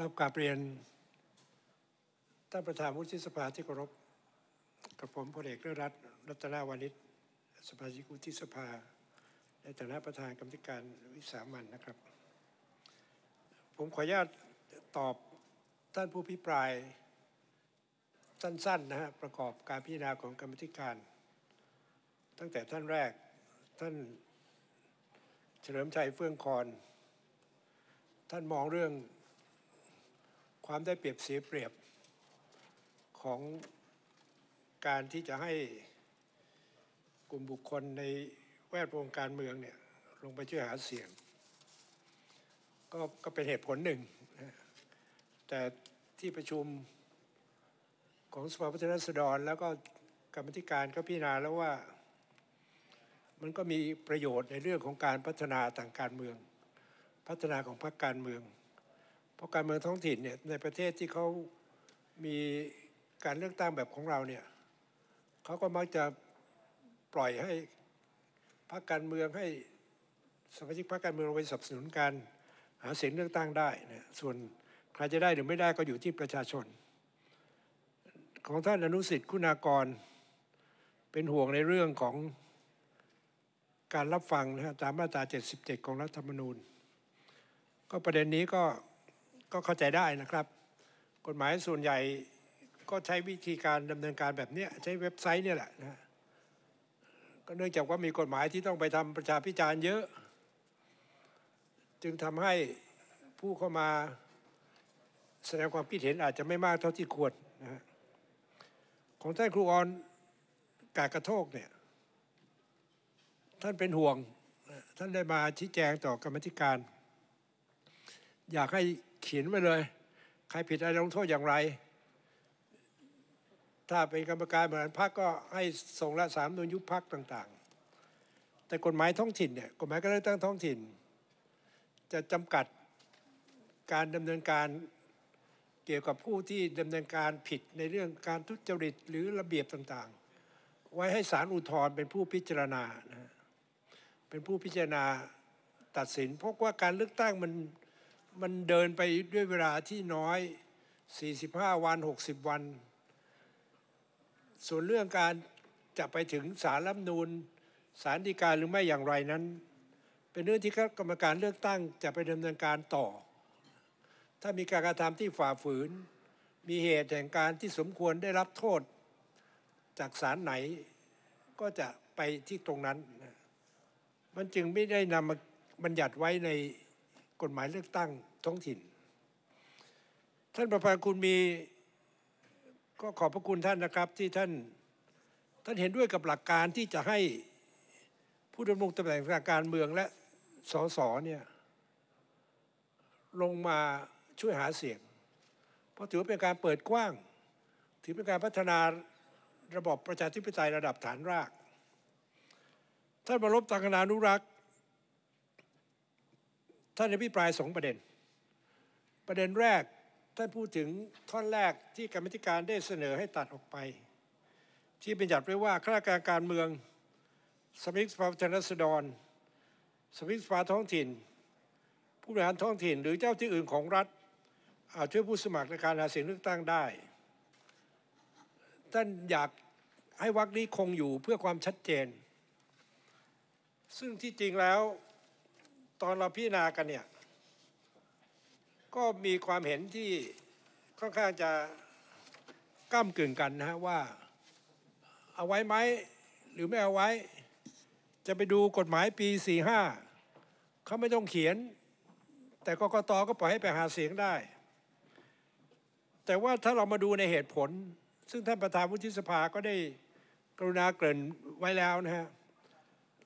ครับกาบเรียน ท่านประธานวุฒิสภาที่เคารพกับผมพลเอกเลือรัตนรัตนาวานิชสมาชิกวุฒิสภาในฐานะประธานกรรมการวิสามันนะครับ ผมขออนุญาตตอบท่านผู้พิปรายสั้นๆนะฮะประกอบการพิจารณาของกรรมธิการ ตั้งแต่ท่านแรกท่านเฉลิมชัยเฟื่องคอน ท่านมองเรื่องความได้เปรียบเสียเปรียบของการที่จะให้กลุ่มบุคคลในแวดวงการเมืองเนี่ยลงไปช่วยหาเสียงก็ก็เป็นเหตุผลหนึ่งแต่ที่ประชุมของสภาพัฒนาสดรแล้วก็กรรมธิการก็พิจารณาแล้วว่ามันก็มีประโยชน์ในเรื่องของการพัฒนาทางการเมือง พัฒนาของพรรคการเมืองเพราะการเมืองท้องถิ่นเนี่ยในประเทศที่เขามีการเลือกตั้งแบบของเราเนี่ยเขาก็มักจะปล่อยให้พรรคการเมืองให้สมาชิกพรรคการเมืองไปสนับสนุนการหาเสียงเลือกตั้งได้นยส่วนใครจะได้หรือไม่ได้ก็อยู่ที่ประชาชน ของท่านอนุสิทธิ์คุณากร เป็นห่วงในเรื่องของการรับฟังนะฮะตามมาตรา77 ของรัฐธรรมนูญ ก็ประเด็นนี้ก็ก็เข้าใจได้นะครับ กฎหมายส่วนใหญ่ก็ใช้วิธีการดำเนินการแบบนี้ใช้เว็บไซต์เนี่ยแหละนะก็เนื่องจากว่ามีกฎหมายที่ต้องไปทำประชาพิจารณ์เยอะ จึงทำให้ผู้เข้ามาแสดงความคิดเห็นอาจจะไม่มากเท่าที่ควรนะฮะ ของท่านครูออนกากระโทกเนี่ย ท่านเป็นห่วงท่านได้มาชี้แจงต่อกรรมธิการ อยากให้ขียนไว้เลยใครผิดอะไรลงโทษอย่างไร ถ้าเป็นกรรมการบริหารพรรคก็ให้ส่งละสามนุนยุบพรรคต่าง ๆ แต่กฎหมายท้องถิ่นเนี่ยกฎหมายก็เลือกตั้งท้องถิ่น จะจำกัดการดำเนินการเกี่ยวกับผู้ที่ดำเนินการผิดในเรื่องการทุจริตหรือระเบียบต่าง ๆ ไว้ให้ศาลอุทธรณ์เป็นผู้พิจารณานะเป็นผู้พิจารณาตัดสินเพราะว่าการเลือกตั้งมันมันเดินไปด้วยเวลาที่น้อย45วัน60 วัน ส่วนเรื่องการจะไปถึงสารรัฐนูลสารดีการหรือไม่อย่างไรนั้น เป็นเรื่องที่กรรมการเลือกตั้งจะไปดำเนินการต่อ ถ้ามีการกระทำที่ฝ่าฝืน มีเหตุแห่งการที่สมควรได้รับโทษ จากสารไหนก็จะไปที่ตรงนั้น มันจึงไม่ได้นำมาบัญญัติไว้ในกฎหมายเลือกตั้งท้องถิ่น ท่านประธานคุณมีก็ขอบพระคุณท่านนะครับที่ท่าน ท่านเห็นด้วยกับหลักการที่จะให้ผู้ดำรงตำแหน่งทางการเมืองและสสเนี่ย ลงมาช่วยหาเสียง เพราะถือว่าเป็นการเปิดกว้าง ถือเป็นการพัฒนาระบบประชาธิปไตยระดับฐานราก ท่านบรรลบตังคณานุรักษท่านอภิปรายสองประเด็น ประเด็นแรกท่านพูดถึงท่อนแรกที่กรรมธิการได้เสนอให้ตัดออกไป ที่เป็นจัดไว้ว่าข้าราชการการเมืองสมิสภาประชรัศดรสมิสภาท้องถิ่น ผู้บริหารท้องถิ่นหรือเจ้าที่อื่นของรัฐอาจช่วยผู้สมัครในการหาเสียงเลือกตั้งได้ ท่านอยากให้วักนี้คงอยู่เพื่อความชัดเจน ซึ่งที่จริงแล้วตอนเราพิจารณากันเนี่ยก็มีความเห็นที่ค่อนข้างจะก้ามกึ่งกันนะฮะว่าเอาไว้ไหมหรือไม่เอาไว้จะไปดูกฎหมายปี45เขาไม่ต้องเขียน แต่กกตก็ปล่อยให้ไปหาเสียงได้ แต่ว่าถ้าเรามาดูในเหตุผล ซึ่งท่านประธานวุฒิสภาก็ได้กรุณาเกริ่นไว้แล้วนะฮะ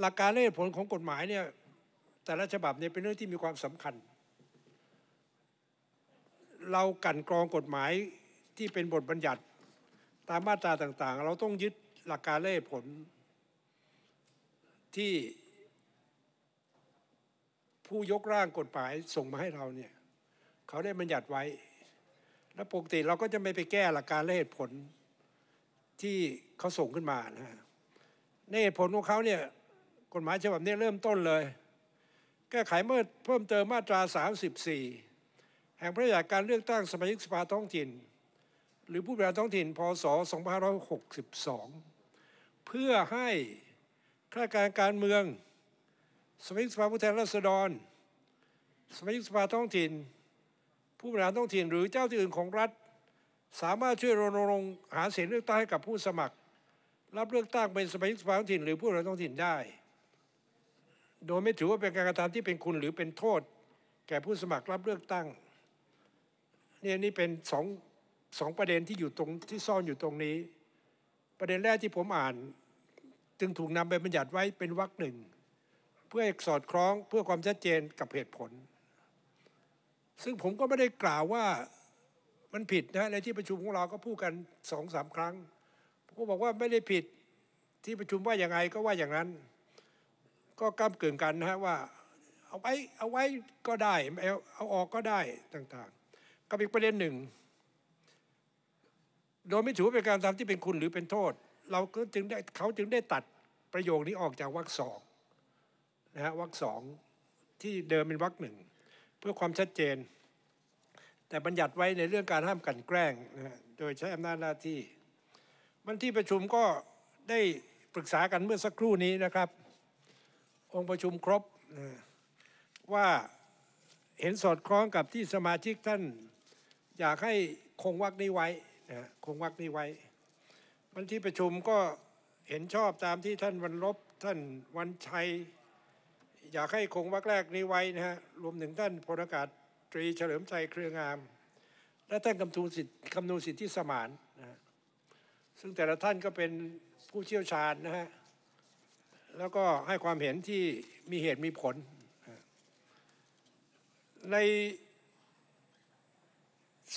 หลักการและเหตุผลของกฎหมายเนี่ยแต่ละฉบับเนี่ยเป็นเรื่องที่มีความสำคัญ เรากันกรองกฎหมายที่เป็นบทบัญญัติตามมาตราต่าง ๆ เราต้องยึดหลักการและผล ที่ผู้ยกร่างกฎหมายส่งมาให้เราเนี่ยเขาได้บัญญัติไว้ และปกติเราก็จะไม่ไปแก้หลักการและเหตุผลที่เขาส่งขึ้นมานะในเหตุผลของเขาเนี่ยกฎหมายฉบับนี้เริ่มต้นเลยแก้ไขเมื่อเพิ่มเติมมาตรา 34 แห่งพระราชบัญญัติการเลือกตั้งสมาชิกสภาท้องถิ่น หรือผู้บริหารท้องถิ่น พศ 2562 เพื่อให้ข้าราชการการเมืองสมาชิกสภาผู้แทนราษฎรสมาชิกสภาท้องถิ่น ผู้บริหารท้องถิ่นหรือเจ้าที่อื่นของรัฐ สามารถช่วยรณรงค์หาเสียงเลือกตั้งให้กับผู้สมัคร รับเลือกตั้งเป็นสมาชิกสภาท้องถิ่นหรือผู้บริหารท้องถิ่นได้โดยไม่ถือว่าเป็นการกระทำที่เป็นคุณหรือเป็นโทษ แก่ผู้สมัครรับเลือกตั้งเนี่ยนี่เป็นสองสองประเด็นที่อยู่ตรงที่ซ่อนอยู่ตรงนี้ ประเด็นแรกที่ผมอ่านจึงถูกนำไปบัญญัติไว้เป็นวรรคหนึ่งเพื่อสอดคล้องเพื่อความชัดเจนกับเหตุผล ซึ่งผมก็ไม่ได้กล่าวว่ามันผิดนะในที่ประชุมของเราก็พูดกันสองสามครั้งผมก็บอกว่าไม่ได้ผิดที่ประชุมว่าอย่างไงก็ว่าอย่างนั้นก็ก้ามเกิ่กันนะฮะว่าเอาไว้เอาไว้ก็ได้เอาเอาออกก็ได้ต่างๆ ก็อีกประเด็นหนึ่งโดยไม่ถือเป็นการทำที่เป็นคุณหรือเป็นโทษ เราก็จึงได้เขาจึงได้ตัดประโยคนี้ออกจากวรรคสองนะฮะวรรคสองที่เดิมเป็นวรรคหนึ่งเพื่อความชัดเจน แต่บัญญัติไว้ในเรื่องการห้ามกันแกล้งนะโดยใช้อำนาจหน้าที่มันที่ประชุมก็ได้ปรึกษากันเมื่อสักครู่นี้นะครับองค์ประชุมครบว่าเห็นสอดคล้องกับที่สมาชิกท่าน อยากให้คงวักนี้ไว้นะคงวักนี้ไว้ วันที่ประชุมก็เห็นชอบตามที่ท่านวันลบท่านวันชัยอยากให้คงวักแรกนี้ไว้นะฮะรวมถึงท่านพลอากาศตรีเฉลิมชัยเครืองาม และท่านคำนูสิทธิคำนูสิทธิสมานนะซึ่งแต่ละท่านก็เป็นผู้เชี่ยวชาญนะฮะแล้วก็ให้ความเห็นที่มีเหตุมีผล ใน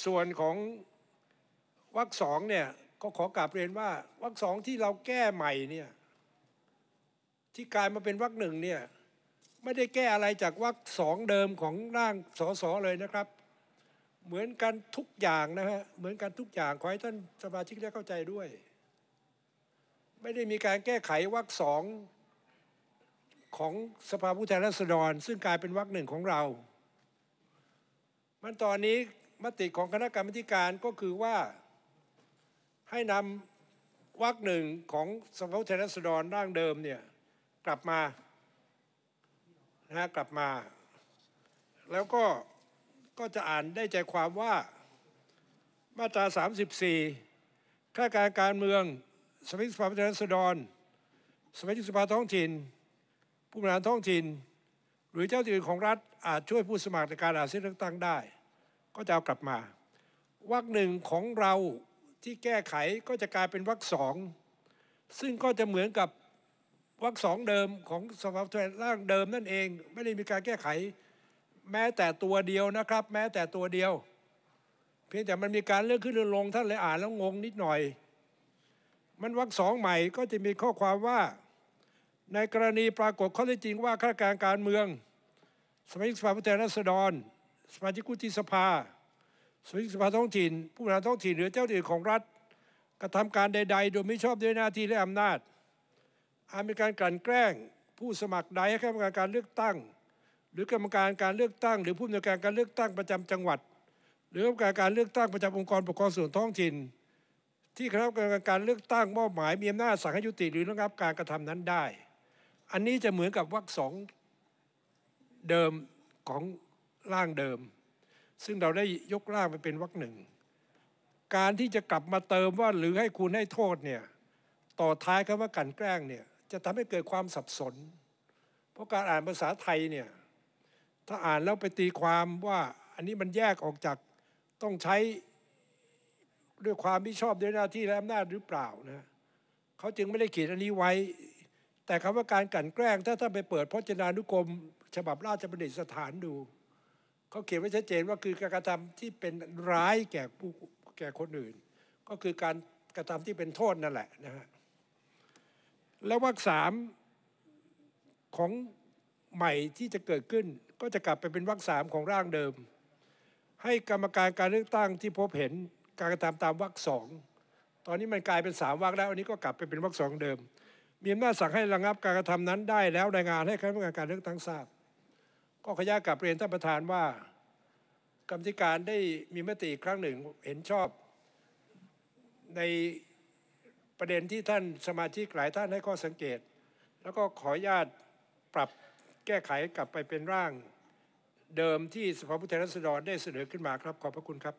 ส่วนของวรรคสองเนี่ยก็ขอกลับเรียนว่าวรรคสองที่เราแก้ใหม่เนี่ยที่กลายมาเป็นวรรคหนึ่งเนี่ยไม่ได้แก้อะไรจากวรรคสองเดิมของร่างสสเลยนะครับ เหมือนกันทุกอย่างนะฮะเหมือนกันทุกอย่างขอให้ท่านสมาชิกได้เข้าใจด้วย ไม่ได้มีการแก้ไขวรรคสองของสภาผู้แทนราษฎร ซึ่งกลายเป็นวรรคหนึ่งของเรา มันตอนนี้มติของคณะกรรมการก็คือว่าให้นำวรรคหนึ่งของสภาผู้แทนราษฎรร่างเดิมเนี่ยกลับมานะกลับมา แล้วก็ก็จะอ่านได้ใจความว่ามาตรา34ข้าราชการการเมืองสมาชิกสภาผู้แทนราษฎร สมาชิกสภาท้องถิ่นผู้บริหารท้องถิ่นหรือเจ้าที่ของรัฐอาจช่วยผู้สมัครในการหาเสียงเลือกตั้งได้ ก็จะเอากลับมาวักหนึ่งของเราที่แก้ไขก็จะกลายเป็นวักสองซึ่งก็จะเหมือนกับวักสองเดิมของสภาพแวนร่างเดิมนั่นเองไม่ได้มีการแก้ไข แม้แต่ตัวเดียวนะครับ แม้แต่ตัวเดียว เพียงแต่มันมีการเลื่อนขึ้นเลื่อนลงท่านเลยอ่านแล้วงงนิดหน่อย มันวักสองใหม่ก็จะมีข้อความว่าในกรณีปรากฏข้อเท็จจริงว่าข้าราชการการเมือง สมาชิกสภาผู้แทนราษฎร สมาชิกวุฒิสภาสมาชิกสภาท้องถิ่น ผู้บริหารท้องถิ่นหรือเจ้าหน้าที่ของรัฐ กระทำการใดๆ โดยไม่ชอบด้วยหน้าที่และอำนาจอาจมีการกลั่นแกล้งผู้สมัครใดให้กรรมการการเลือกตั้ง หรือกรรมการการเลือกตั้ง หรือผู้อำนวยการการเลือกตั้งประจำจังหวัด หรือกรรมการการเลือกตั้งประจำองค์กรปกครองส่วนท้องถิ่น ที่คณะกรรมการการเลือกตั้งมอบหมายมีอำนาจสั่งให้ยุติหรือระงับการกระทำนั้นได้อันนี้จะเหมือนกับวรรคสองเดิมของร่างเดิม ซึ่งเราได้ยกร่างไปเป็นวรรคหนึ่งการที่จะกลับมาเติมว่าหรือให้คุณให้โทษเนี่ยต่อท้ายคำว่ากันแกล้งเนี่ยจะทำให้เกิดความสับสนเพราะการอ่านภาษาไทยเนี่ยถ้าอ่านแล้วไปตีความว่าอันนี้มันแยกออกจากต้องใช้ด้วยความมิชอบด้วยหน้าที่และอำนาจหรือเปล่านะเขาจึงไม่ได้เขียนอันนี้ไว้แต่คำว่าการกันแกล้งถ้าท่านไปเปิดพจนานุกรมฉบับราชบัณฑิตสถานดูเขาเขียนไว้ชัดเจนว่าคือการกระทำที่เป็นร้ายแก่ผู้แก่คนอื่น ก็คือการกระทำที่เป็นโทษนั่นแหละนะฮะแล้ววรรคสามของใหม่ที่จะเกิดขึ้นก็จะกลับไปเป็นวรรคสามของร่างเดิม ให้กรรมการการเลือกตั้งที่พบเห็นการกระทำตามวรรคสองตอนนี้มันกลายเป็นสามวรรคแล้วอันนี้ก็กลับไปเป็นวรรคสองเดิมมีอำนาจสั่งให้ระงับการกระทำนั้นได้ แล้วรายงานให้คณะกรรมการการเลือกตั้งทราบก็ขยยกลับเรียนท่านประธานว่ากรรมธิการได้มีมติครั้งหนึ่งเห็นชอบ ในประเด็นที่ท่านสมาชิกหลายท่านให้ข้อสังเกต แล้วก็ขออนุญาตปรับแก้ไขกลับไปเป็นร่างเดิมที่สภาผู้แทนราษฎรได้เสนอขึ้นมาครับ ขอบพระคุณครับ